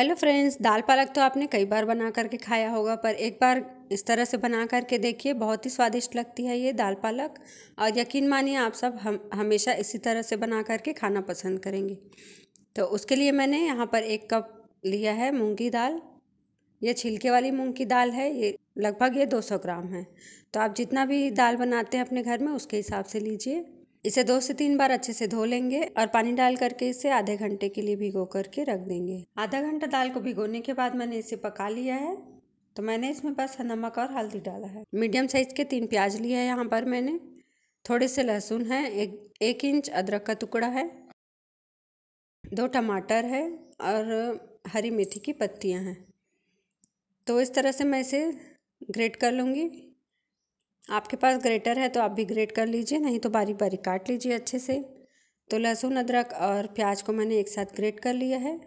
hello friends दाल पालक तो आपने कई बार बना करके खाया होगा पर एक बार इस तरह से बना करके देखिए बहुत ही स्वादिष्ट लगती है ये दाल पालक और यकीन मानिए आप सब हम हमेशा इसी तरह से बना करके खाना पसंद करेंगे तो उसके लिए मैंने यहाँ पर एक कप लिया है मूंग की दाल ये छिलके वाली मूँग की दाल है ये लगभग ये दो ग्राम है तो आप जितना भी दाल बनाते हैं अपने घर में उसके हिसाब से लीजिए इसे दो से तीन बार अच्छे से धो लेंगे और पानी डाल करके इसे आधे घंटे के लिए भिगो करके रख देंगे आधा घंटा दाल को भिगोने के बाद मैंने इसे पका लिया है तो मैंने इसमें बस नमक और हल्दी डाला है मीडियम साइज़ के तीन प्याज लिए है यहाँ पर मैंने थोड़े से लहसुन है एक एक इंच अदरक का टुकड़ा है दो टमाटर है और हरी मेथी की पत्तियाँ हैं तो इस तरह से मैं इसे ग्रेट कर लूँगी आपके पास ग्रेटर है तो आप भी ग्रेट कर लीजिए नहीं तो बारीक बारीक काट लीजिए अच्छे से तो लहसुन अदरक और प्याज को मैंने एक साथ ग्रेट कर लिया है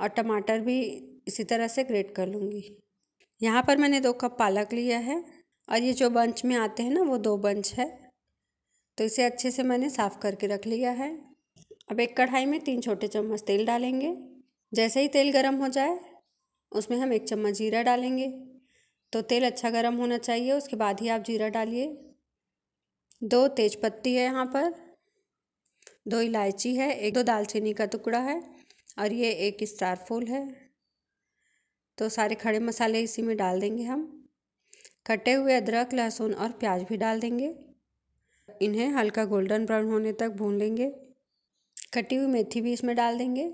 और टमाटर भी इसी तरह से ग्रेट कर लूँगी यहाँ पर मैंने दो कप पालक लिया है और ये जो बंच में आते हैं ना वो दो बंच है तो इसे अच्छे से मैंने साफ़ करके रख लिया है अब एक कढ़ाई में तीन छोटे चम्मच तेल डालेंगे जैसे ही तेल गर्म हो जाए उसमें हम एक चम्मच जीरा डालेंगे तो तेल अच्छा गर्म होना चाहिए उसके बाद ही आप जीरा डालिए दो तेज पत्ती है यहाँ पर दो इलायची है एक दो दालचीनी का टुकड़ा है और ये एक स्टार फूल है तो सारे खड़े मसाले इसी में डाल देंगे हम कटे हुए अदरक लहसुन और प्याज भी डाल देंगे इन्हें हल्का गोल्डन ब्राउन होने तक भून लेंगे कटी हुई मेथी भी इसमें डाल देंगे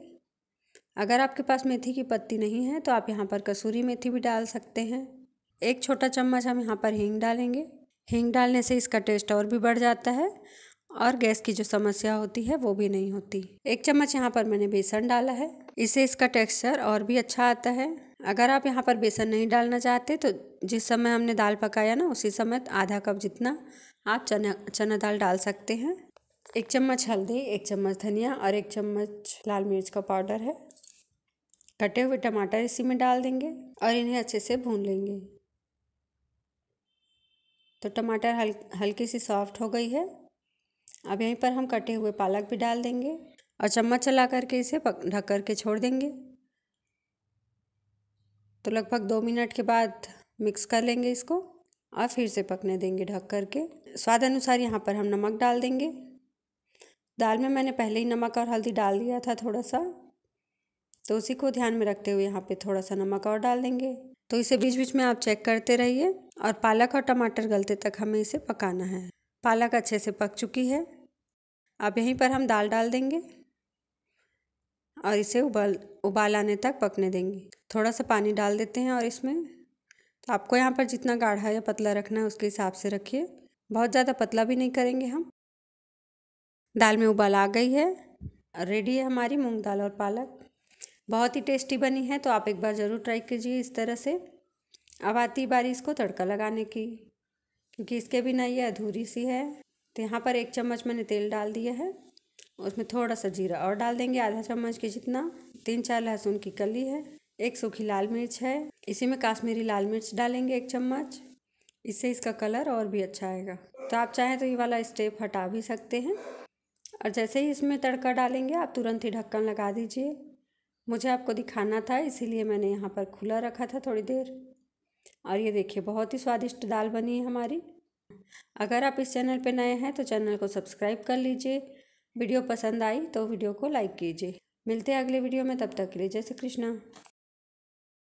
अगर आपके पास मेथी की पत्ती नहीं है तो आप यहाँ पर कसूरी मेथी भी डाल सकते हैं एक छोटा चम्मच हम यहाँ पर हींग डालेंगे हींग डालने से इसका टेस्ट और भी बढ़ जाता है और गैस की जो समस्या होती है वो भी नहीं होती एक चम्मच यहाँ पर मैंने बेसन डाला है इससे इसका टेक्सचर और भी अच्छा आता है अगर आप यहाँ पर बेसन नहीं डालना चाहते तो जिस समय हमने दाल पकाया ना उसी समय आधा कप जितना आप चना चना दाल डाल सकते हैं एक चम्मच हल्दी एक चम्मच धनिया और एक चम्मच लाल मिर्च का पाउडर है कटे हुए टमाटर इसी में डाल देंगे और इन्हें अच्छे से भून लेंगे तो टमाटर हल हल्की सी सॉफ्ट हो गई है अब यहीं पर हम कटे हुए पालक भी डाल देंगे और चम्मच चला करके इसे ढक कर के छोड़ देंगे तो लगभग दो मिनट के बाद मिक्स कर लेंगे इसको और फिर से पकने देंगे ढक कर के स्वाद अनुसार यहाँ पर हम नमक डाल देंगे दाल में मैंने पहले ही नमक और हल्दी डाल दिया था थोड़ा सा तो उसी को ध्यान में रखते हुए यहाँ पे थोड़ा सा नमक और डाल देंगे तो इसे बीच बीच में आप चेक करते रहिए और पालक और टमाटर गलते तक हमें इसे पकाना है पालक अच्छे से पक चुकी है अब यहीं पर हम दाल डाल देंगे और इसे उबाल उबाल आने तक पकने देंगे थोड़ा सा पानी डाल देते हैं और इसमें तो आपको यहाँ पर जितना गाढ़ा या पतला रखना है उसके हिसाब से रखिए बहुत ज़्यादा पतला भी नहीं करेंगे हम दाल में उबाल आ गई है रेडी है हमारी मूंग दाल और पालक बहुत ही टेस्टी बनी है तो आप एक बार ज़रूर ट्राई कीजिए इस तरह से अब आती बारी इसको तड़का लगाने की क्योंकि इसके बिना ये अधूरी सी है तो यहाँ पर एक चम्मच मैंने तेल डाल दिया है उसमें थोड़ा सा जीरा और डाल देंगे आधा चम्मच के जितना तीन चार लहसुन की कली है एक सूखी लाल मिर्च है इसी में काश्मीरी लाल मिर्च डालेंगे एक चम्मच इससे इसका कलर और भी अच्छा आएगा तो आप चाहें तो ये वाला स्टेप हटा भी सकते हैं और जैसे ही इसमें तड़का डालेंगे आप तुरंत ही ढक्कन लगा दीजिए मुझे आपको दिखाना था इसीलिए मैंने यहाँ पर खुला रखा था थोड़ी देर और ये देखिए बहुत ही स्वादिष्ट दाल बनी है हमारी अगर आप इस चैनल पर नए हैं तो चैनल को सब्सक्राइब कर लीजिए वीडियो पसंद आई तो वीडियो को लाइक कीजिए मिलते हैं अगले वीडियो में तब तक के लिए जय श्री कृष्णा